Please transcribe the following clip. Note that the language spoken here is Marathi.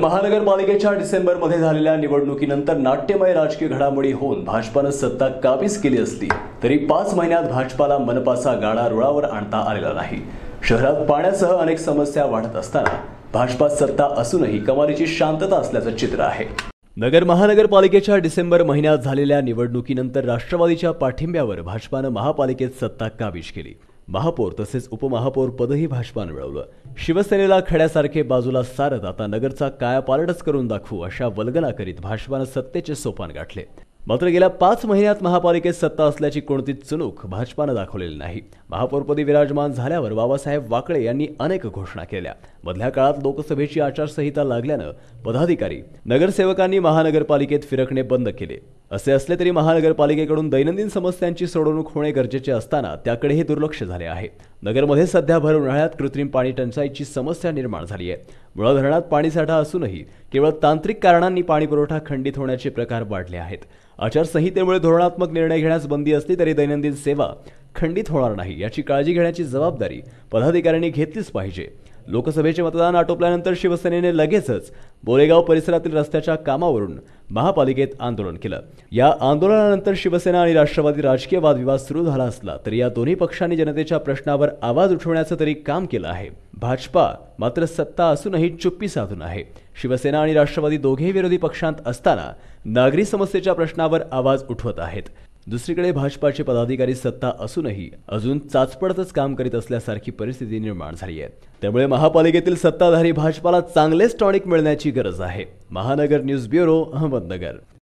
महानगरपालिकेच्या डिसेंबरमध्ये झालेल्या निवडणुकीनंतर नाट्यमय राजकीय घडामोडी होऊन भाजपानं सत्ता काबीज केली असली तरी पाच महिन्यात भाजपाला मनपाचा गाडा रुळावर आणता आलेला नाही शहरात पाण्यासह अनेक समस्या वाढत असताना भाजपा सत्ता असूनही कमालीची शांतता असल्याचं चित्र आहे नगर महानगरपालिकेच्या डिसेंबर महिन्यात झालेल्या निवडणुकीनंतर राष्ट्रवादीच्या पाठिंब्यावर भाजपानं महापालिकेत सत्ता काबीज केली महापौर तसेच उपमहापौर पदही भाजपानं मिळवलं शिवसेनेला खड्यासारखे बाजूला सारत आता नगरचा कायापालटच करून दाखवू अशा वल्गना करीत भाजपानं सत्तेचे सोपान गाठले मात्र गेल्या पाच महिन्यात महापालिकेत सत्ता असल्याची कोणतीच चुनूक भाजपानं दाखवलेली नाही महापौरपदी विराजमान झाल्यावर बाबासाहेब वाकळे यांनी अनेक घोषणा केल्या मधल्या काळात लोकसभेची आचारसंहिता लागल्यानं पदाधिकारी नगरसेवकांनी महानगरपालिकेत फिरकणे बंद केले असे असले तरी महानगरपालिकेकडून दैनंदिन समस्यांची सोडवणूक होणे गरजेचे असताना त्याकडेही दुर्लक्ष झाले आहे नगरमध्ये सध्या भर उन्हाळ्यात कृत्रिम पाणी टंचाईची समस्या निर्माण झाली आहे मुळ धरणात पाणीसाठा असूनही केवळ तांत्रिक कारणांनी पाणीपुरवठा खंडित होण्याचे प्रकार वाढले आहेत आचारसंहितेमुळे धोरणात्मक निर्णय घेण्यास बंदी असली तरी दैनंदिन सेवा खंडित होणार नाही याची काळजी घेण्याची जबाबदारी पदाधिकाऱ्यांनी घेतलीच पाहिजे लोकसभेचे मतदान आटोपल्यानंतर शिवसेनेने लगेचच बोरेगाव परिसरातील रस्त्याच्या कामावरून महापालिकेत आंदोलन केलं या आंदोलनानंतर शिवसेना आणि राष्ट्रवादी राजकीय वादविवाद सुरू झाला असला तरी या दोन्ही पक्षांनी जनतेच्या प्रश्नावर आवाज उठवण्याचं तरी काम केलं आहे भाजपा मात्र सत्ता असूनही चुप्पी साधून आहे शिवसेना आणि राष्ट्रवादी दोघेही विरोधी पक्षांत असताना नागरी समस्येच्या प्रश्नावर आवाज उठवत आहेत दुसरीकडे भाजपाचे पदाधिकारी सत्ता असूनही अजून चाचपडतच काम करीत असल्यासारखी परिस्थिती निर्माण झाली आहे त्यामुळे महापालिकेतील सत्ताधारी भाजपाला चांगलेच टॉनिक मिळण्याची गरज आहे महानगर न्यूज ब्युरो अहमदनगर